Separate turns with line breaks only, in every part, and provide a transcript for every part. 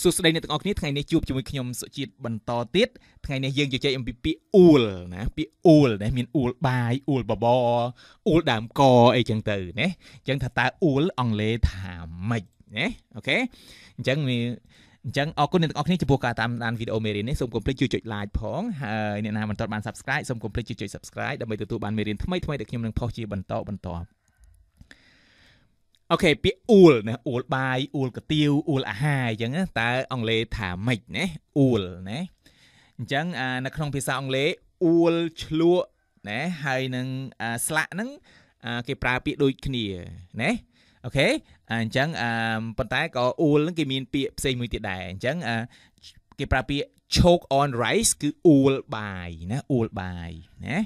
សួស្តីអ្នកទាំងអស់គ្នាថ្ងៃនេះជួបជាមួយខ្ញុំសុជាតិបន្តទៀតថ្ងៃនេះយើងជជែកអំពីពាក្យអ៊ូលណាពាក្យអ៊ូលដែលមានអ៊ូលបាយអ៊ូលបបអ៊ូលដើមកអីចឹងទៅណាអញ្ចឹងថាតើអ៊ូលអង់គ្លេសថាម៉េចណាអូខេអញ្ចឹងមានអញ្ចឹងអរគុណអ្នកទាំងអស់គ្នាចំពោះការតាមដានវីដេអូមេរៀននេះសូមកុំភ្លេចជួយចុច like ផងហើយអ្នកណាមិនទាន់បាន subscribe សូមកុំភ្លេចជួយចុច subscribe ដើម្បីទទួលបានមេរៀនថ្មីៗដែលខ្ញុំនឹងផុសជាបន្តបន្តអូខេពាក្យអ៊ូលណាអ៊ូលបាយអ៊ូលកាទៀវអ៊ូលអាហារអញ្ចឹងតើអង់គ្លេសថាម៉េចណាអ៊ូលណាអញ្ចឹងនៅក្នុងភាសាអង់គ្លេសអ៊ូលឆ្លក់ណាហើយនឹងស្លាក់ហ្នឹងគេប្រើពាក្យដូចគ្នាណាអូខេអញ្ចឹងប៉ុន្តែក៏អ៊ូលហ្នឹងគេមានពាក្យផ្សេងមួយទៀតដែរអញ្ចឹងគេប្រើពាក្យ choke on rice គឺអ៊ូលបាយណាអ៊ូលបាយណា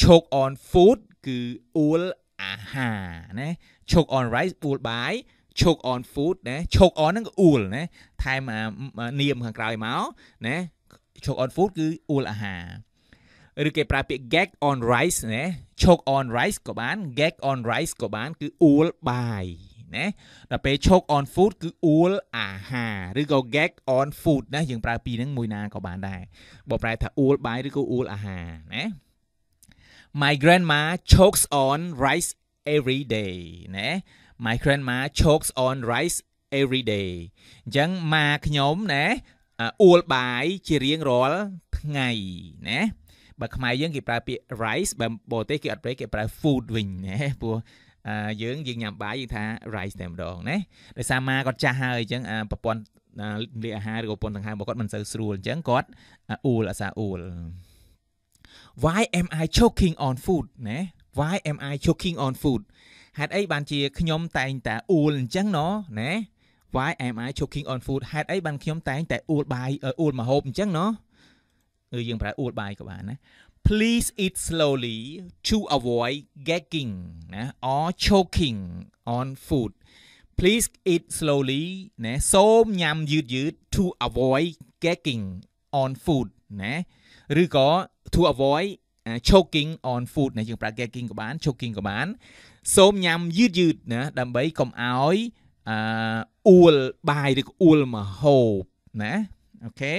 choke on food គឺអ៊ូលអាហារណា choke on rice អ៊ូលបាយ choke on food ណា choke on ហ្នឹងក៏អ៊ូលណាថែមនាមខាងក្រោយមកណា choke on food គឺអ៊ូលអាហារឬគេប្រើពាក្យ gag on rice ណា choke on rice ក៏បាន gag on rice ក៏បានគឺអ៊ូលបាយណាដល់ពេល choke on food គឺអួលអាហារឬក៏ gag on food ណាយើងប្រើពីរហ្នឹងមួយណាក៏បានដែរបើប្រែ ថាអួលបាយឬក៏អួលអាហារណា my grandma chokes on rice every day ណា my grandma chokes on rice every day អញ្ចឹងម៉ាខ្ញុំណាអួលបាយជារៀងរាល់ថ្ងៃណាបើខ្មែរយើងគេប្រើពាក្យ rice បើបរទេសគេអត់ប្រើគេប្រើ food វិញណាព្រោះយើងយើងញ៉ាំបាយយើងថា rice តែម្ដងណាដោយសារម៉ាគាត់ចាស់ហើយអញ្ចឹងប្រព័ន្ធលាអាហារឬប្រព័ន្ធដង្ហើមរបស់គាត់មិនសូវស្រួលអញ្ចឹងគាត់អួលអាសាអួល why am i choking on food ណា why am i choking on food ហេតុអីបានជាខ្ញុំតែងតែអួលអញ្ចឹងណណា why am i choking on food ហេតុអីបានខ្ញុំតែងតែអួលបាយអួលមកហូបអញ្ចឹងណឬយើងប្រើអួលបាយក៏បានណា please eat slowly to avoid gagging ណា or choking on food please eat slowly ណាសូមញ៉ាំយឺតយឺត to avoid gagging on food ណាឬក៏ to avoid choking on food ណាយើងប្រើ gagging ក៏បាន choking ក៏បានសូមញ៉ាំយឺតយឺតណាដើម្បីកុំឲ្យអឺអួលបាយឬអួលមហូបណាអូខេ